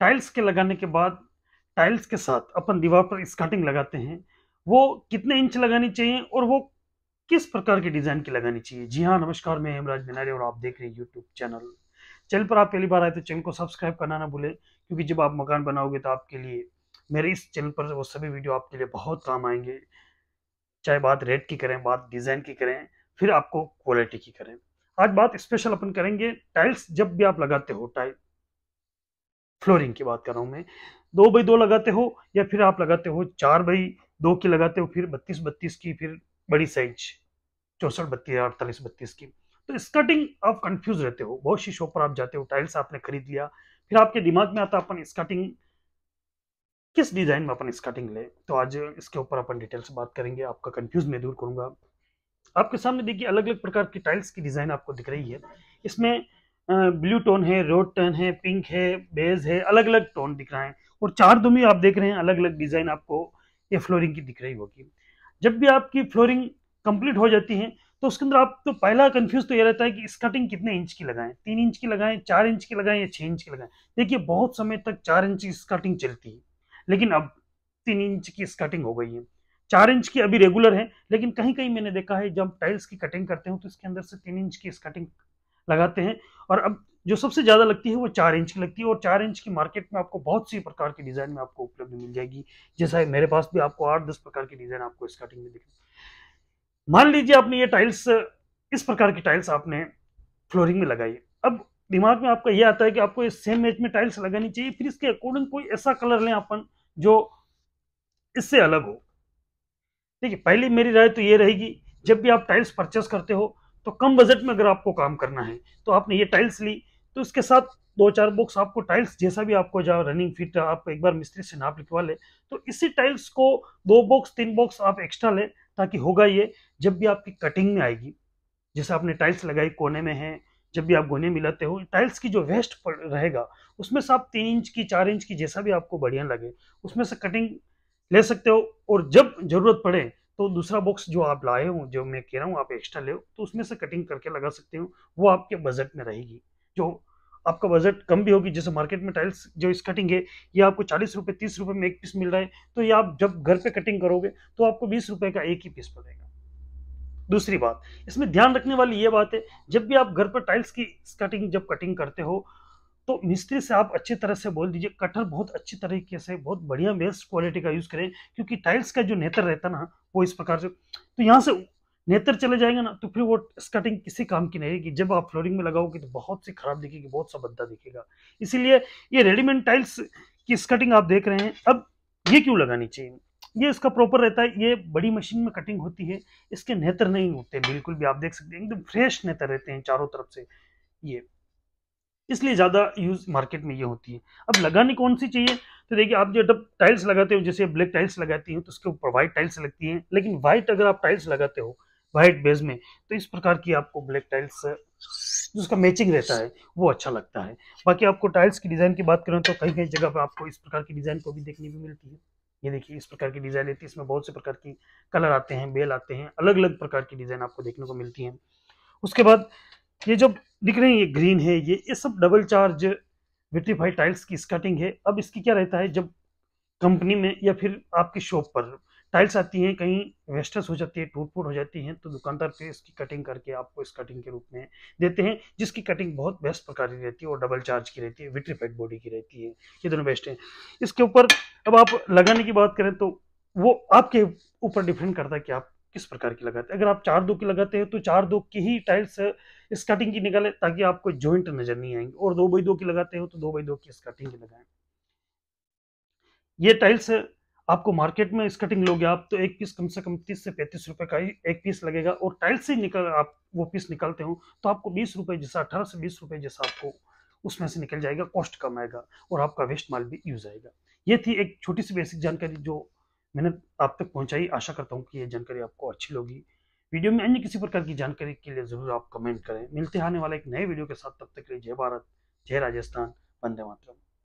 tiles के लगाने के बाद टाइल्स के साथ अपन दीवार पर स्कर्टिंग लगाते हैं वो कितने इंच लगानी चाहिए और वो किस प्रकार के डिज़ाइन की लगानी चाहिए जी हाँ नमस्कार मैं हेमराज मिनारे और आप देख रहे हैं यूट्यूब चैनल चैनल पर आप पहली बार आए तो चैनल को सब्सक्राइब करना ना भूलें क्योंकि जब आप मकान बनाओगे तो आपके लिए मेरे इस चैनल पर वो सभी वीडियो आपके लिए बहुत काम आएंगे चाहे बात रेट की करें बात डिज़ाइन की करें फिर आपको क्वालिटी की करें आज बात स्पेशल अपन करेंगे टाइल्स जब भी आप लगाते हो टाइल फ्लोरिंग की बात कर रहा हूँ मैं दो बाई दो लगाते हो या फिर आप लगाते हो चार बाई दो की लगाते हो फिर बत्तीस बत्तीस की फिर बड़ी साइज चौसठ बत्तीस अड़तालीस बत्तीस की तो इस कटिंग आप कंफ्यूज रहते हो बहुत सी शॉप पर आप जाते हो टाइल्स आपने खरीद लिया फिर आपके दिमाग में आता अपन स्कर्टिंग किस डिजाइन में अपन स्कर्टिंग ले तो आज इसके ऊपर अपन डिटेल्स बात करेंगे आपका कंफ्यूज मैं दूर करूंगा आपके सामने देखिए अलग अलग प्रकार की टाइल्स की डिजाइन आपको दिख रही है इसमें ब्लू टोन है रोड टोन है पिंक है बेज है अलग अलग टोन दिख रहा है और चार दो तो में आप देख रहे हैं अलग अलग डिज़ाइन आपको ये फ्लोरिंग की दिख रही होगी जब भी आपकी फ्लोरिंग कंप्लीट हो जाती है तो उसके अंदर आप तो पहला कंफ्यूज तो ये रहता है कि इस कटिंग कितने इंच की लगाएं तीन इंच की लगाएं चार इंच की लगाएं या छः इंच की लगाएं देखिए बहुत समय तक चार इंच की स्कर्टिंग चलती है लेकिन अब तीन इंच की स्कर्टिंग हो गई है चार इंच की अभी रेगुलर है लेकिन कहीं कहीं मैंने देखा है जब टाइल्स की कटिंग करते हो तो इसके अंदर से तीन इंच की स्कर्टिंग लगाते हैं और अब जो सबसे ज़्यादा लगती है वो चार इंच की लगती है और चार इंच की मार्केट में आपको बहुत सी प्रकार की डिज़ाइन में आपको उपलब्ध मिल जाएगी जैसा मेरे पास भी आपको आठ दस प्रकार की डिज़ाइन आपको इस में दिखेगी मान लीजिए आपने ये टाइल्स इस प्रकार की टाइल्स आपने फ्लोरिंग में लगाई अब दिमाग में आपका ये आता है कि आपको इस सेम मैच में टाइल्स लगानी चाहिए फिर इसके अकॉर्डिंग कोई ऐसा कलर लें अपन जो इससे अलग हो देखिए पहली मेरी राय तो ये रहेगी जब भी आप टाइल्स परचेस करते हो तो कम बजट में अगर आपको काम करना है तो आपने ये टाइल्स ली तो इसके साथ दो चार बॉक्स आपको टाइल्स जैसा भी आपको जाओ रनिंग फिट आप एक बार मिस्त्री से नाप लिखवा ले तो इसी टाइल्स को दो बॉक्स तीन बॉक्स आप एक्स्ट्रा लें ताकि होगा ये जब भी आपकी कटिंग में आएगी जैसे आपने टाइल्स लगाई कोने में है जब भी आप गोने मिलाते हो टाइल्स की जो वेस्ट रहेगा उसमें से आप तीन इंच की चार इंच की जैसा भी आपको बढ़िया लगे उसमें से कटिंग ले सकते हो और जब ज़रूरत पड़े तो दूसरा बॉक्स जो आप लाए हो जो मैं कह रहा हूँ आप एक्स्ट्रा ले तो उसमें से कटिंग करके लगा सकते हो वो आपके बजट में रहेगी जो आपका बजट कम भी होगी जैसे मार्केट में टाइल्स जो इस कटिंग है ये आपको चालीस रुपये तीस रुपये में एक पीस मिल रहा है तो ये आप जब घर पे कटिंग करोगे तो आपको बीस रुपये का एक ही पीस पड़ेगा दूसरी बात इसमें ध्यान रखने वाली ये बात है जब भी आप घर पर टाइल्स की कटिंग जब कटिंग करते हो तो मिस्त्री से आप अच्छी तरह से बोल दीजिए कटर बहुत अच्छी तरीके से बहुत बढ़िया बेस्ट क्वालिटी का यूज़ करें क्योंकि टाइल्स का जो नेतर रहता ना वो इस प्रकार से तो यहाँ से नेतर चले जाएगा ना तो फिर वो स्कटिंग किसी काम की नहीं रहेगी जब आप फ्लोरिंग में लगाओगे तो बहुत सी खराब दिखेगी बहुत सा बद्दा दिखेगा इसीलिए ये रेडीमेड टाइल्स की स्कटिंग आप देख रहे हैं अब ये क्यों लगानी चाहिए ये इसका प्रॉपर रहता है ये बड़ी मशीन में कटिंग होती है इसके नेतर नहीं होते बिल्कुल भी आप देख सकते हैं एकदम फ्रेश नेतर रहते हैं चारों तरफ से ये इसलिए ज़्यादा यूज़ मार्केट में ये होती है अब लगानी कौन सी चाहिए तो देखिए आप जब टाइल्स लगाते हो जैसे ब्लैक टाइल्स लगाती हैं तो उसके ऊपर व्हाइट टाइल्स लगती हैं लेकिन व्हाइट अगर आप टाइल्स लगाते हो वाइट बेस में तो इस प्रकार की आपको ब्लैक टाइल्स जिसका मैचिंग रहता है वो अच्छा लगता है बाकी आपको टाइल्स की डिज़ाइन की बात करें तो कई कई जगह पर आपको इस प्रकार की डिज़ाइन को भी देखने को मिलती है ये देखिए इस प्रकार की डिज़ाइन रहती है इसमें बहुत से प्रकार की कलर आते हैं बेल आते हैं अलग अलग प्रकार की डिज़ाइन आपको देखने को मिलती हैं उसके बाद ये जो दिख रहे हैं ये ग्रीन है ये ये सब डबल चार्ज विट्रीफाइड टाइल्स की स्कटिंग है अब इसकी क्या रहता है जब कंपनी में या फिर आपकी शॉप पर टाइल्स आती हैं कहीं वेस्टर्स हो जाती है टूट फूट हो जाती हैं तो दुकानदार पे इसकी कटिंग करके आपको इस कटिंग के रूप में देते हैं जिसकी कटिंग बहुत बेस्ट प्रकार की रहती है और डबल चार्ज की रहती है विट्रीफाइड बॉडी की रहती है ये दोनों बेस्ट हैं इसके ऊपर अब आप लगाने की बात करें तो वो आपके ऊपर डिपेंड करता है कि आप किस प्रकार की लगाते हैं अगर आप चार दो की लगाते हैं तो चार दो की ही टाइल्स स्कटिंग की निकाले ताकि आपको जॉइंट नजर नहीं आएंगे और दो बाई दो की लगाते हो तो दो बाई दो की स्कटिंग की लगाएं ये टाइल्स आपको मार्केट में स्कटिंग लोगे आप तो एक पीस कम से कम तीस से पैंतीस रुपए का ही एक पीस लगेगा और टाइल्स से निकल आप वो पीस निकालते हो तो आपको बीस रुपए जैसा अठारह से बीस रुपए जैसा आपको उसमें से निकल जाएगा कॉस्ट कम आएगा और आपका वेस्ट माल भी यूज आएगा ये थी एक छोटी सी बेसिक जानकारी जो मैंने आप तक पहुंचाई आशा करता हूं कि ये जानकारी आपको अच्छी लगी वीडियो में अन्य किसी प्रकार की जानकारी के लिए ज़रूर आप कमेंट करें मिलते आने वाले एक नए वीडियो के साथ तब तक के लिए जय भारत जय राजस्थान वंदे मातरम